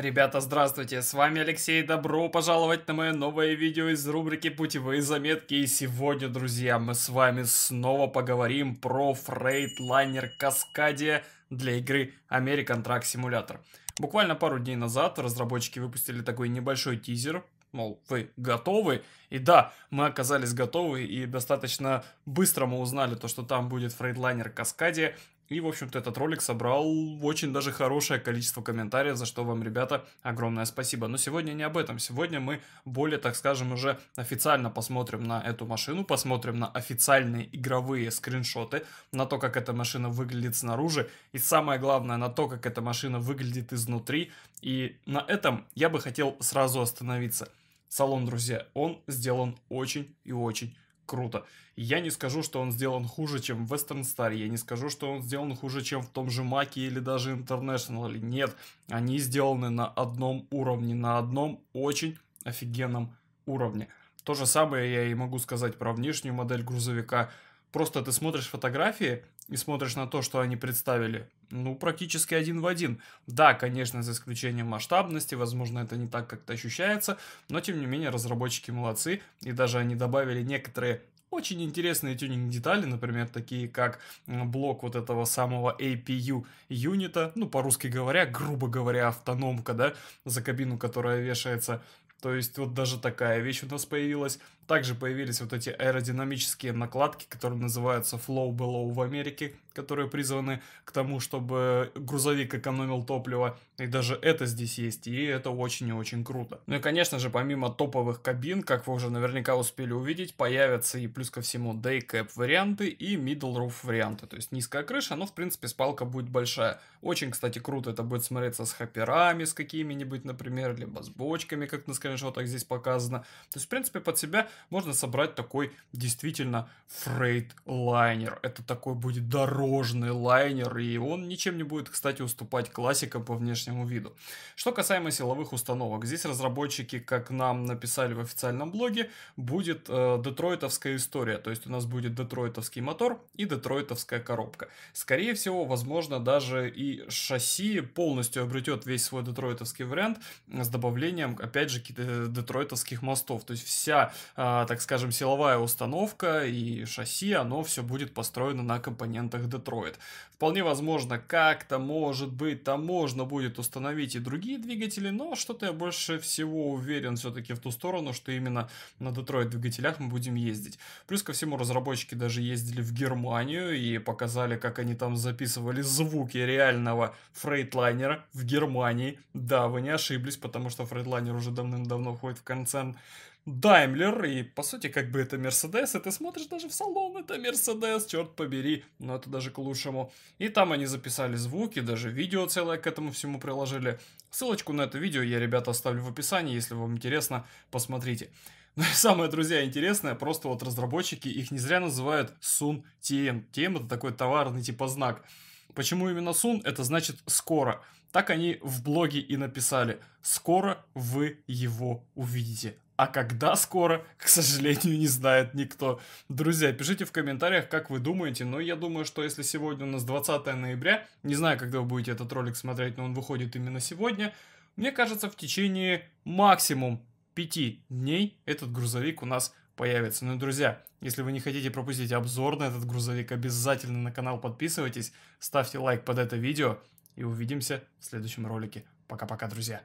Ребята, здравствуйте, с вами Алексей, добро пожаловать на мое новое видео из рубрики «Путевые заметки». И сегодня, друзья, мы с вами снова поговорим про фрейдлайнер Каскадия для игры American Truck Simulator. Буквально пару дней назад разработчики выпустили такой небольшой тизер, мол, вы готовы? И да, мы оказались готовы, и достаточно быстро мы узнали то, что там будет фрейдлайнер Каскадия, и, в общем-то, этот ролик собрал очень даже хорошее количество комментариев, за что вам, ребята, огромное спасибо. Но сегодня не об этом. Сегодня мы более, так скажем, уже официально посмотрим на эту машину, посмотрим на официальные игровые скриншоты, на то, как эта машина выглядит снаружи, и самое главное, на то, как эта машина выглядит изнутри. И на этом я бы хотел сразу остановиться. Салон, друзья, он сделан очень и очень круто. Я не скажу, что он сделан хуже, чем в Western Star, я не скажу, что он сделан хуже, чем в том же Маке или даже International. Нет, они сделаны на одном уровне, на одном очень офигенном уровне. То же самое я и могу сказать про внешнюю модель грузовика – просто ты смотришь фотографии и смотришь на то, что они представили, ну, практически один в один. Да, конечно, за исключением масштабности, возможно, это не так как-то ощущается, но, тем не менее, разработчики молодцы, и даже они добавили некоторые очень интересные тюнинг-детали, например, такие как блок вот этого самого APU юнита, ну, по-русски говоря, грубо говоря, автономка, да, за кабину, которая вешается. То есть вот даже такая вещь у нас появилась. Также появились вот эти аэродинамические накладки, которые называются Flow Below в Америке, которые призваны к тому, чтобы грузовик экономил топливо. И даже это здесь есть, и это очень и очень круто. Ну и, конечно же, помимо топовых кабин, как вы уже наверняка успели увидеть, появятся и плюс ко всему day-cap варианты и middle roof варианты. То есть низкая крыша, но в принципе спалка будет большая. Очень, кстати, круто это будет смотреться с хаперами, с какими-нибудь, например, либо с бочками, как на скриншотах здесь показано. То есть, в принципе, под себя можно собрать такой действительно фрейд лайнер Это такой будет дорожный лайнер, и он ничем не будет, кстати, уступать классикам по внешнему виду. Что касаемо силовых установок, здесь разработчики, как нам написали в официальном блоге, будет э, детройтовская история, то есть у нас будет детройтовский мотор и детройтовская коробка. Скорее всего, возможно, даже и шасси полностью обретет весь свой детройтовский вариант с добавлением, опять же, э, детройтовских мостов. То есть вся э, а, так скажем, силовая установка и шасси, оно все будет построено на компонентах Detroit. Вполне возможно, как-то, может быть, там можно будет установить и другие двигатели, но что-то я больше всего уверен все-таки в ту сторону, что именно на Detroit двигателях мы будем ездить. Плюс ко всему, разработчики даже ездили в Германию и показали, как они там записывали звуки реального фрейтлайнера в Германии. Да, вы не ошиблись, потому что фрейтлайнер уже давным-давно входит в концерн Даймлер, и по сути как бы это Мерседес, и ты смотришь даже в салон, это Мерседес, черт побери, но ну, это даже к лучшему. И там они записали звуки, даже видео целое к этому всему приложили. Ссылочку на это видео я, ребята, оставлю в описании, если вам интересно, посмотрите. Ну и самое, друзья, интересное, просто вот разработчики их не зря называют Sun TM. TM это такой товарный типа знак. Почему именно Sun? Это значит скоро. Так они в блоге и написали. Скоро вы его увидите. А когда скоро, к сожалению, не знает никто. Друзья, пишите в комментариях, как вы думаете. Но я думаю, что если сегодня у нас 20 ноября, не знаю, когда вы будете этот ролик смотреть, но он выходит именно сегодня, мне кажется, в течение максимум 5 дней этот грузовик у нас появится. Ну, друзья, если вы не хотите пропустить обзор на этот грузовик, обязательно на канал подписывайтесь, ставьте лайк под это видео и увидимся в следующем ролике. Пока-пока, друзья.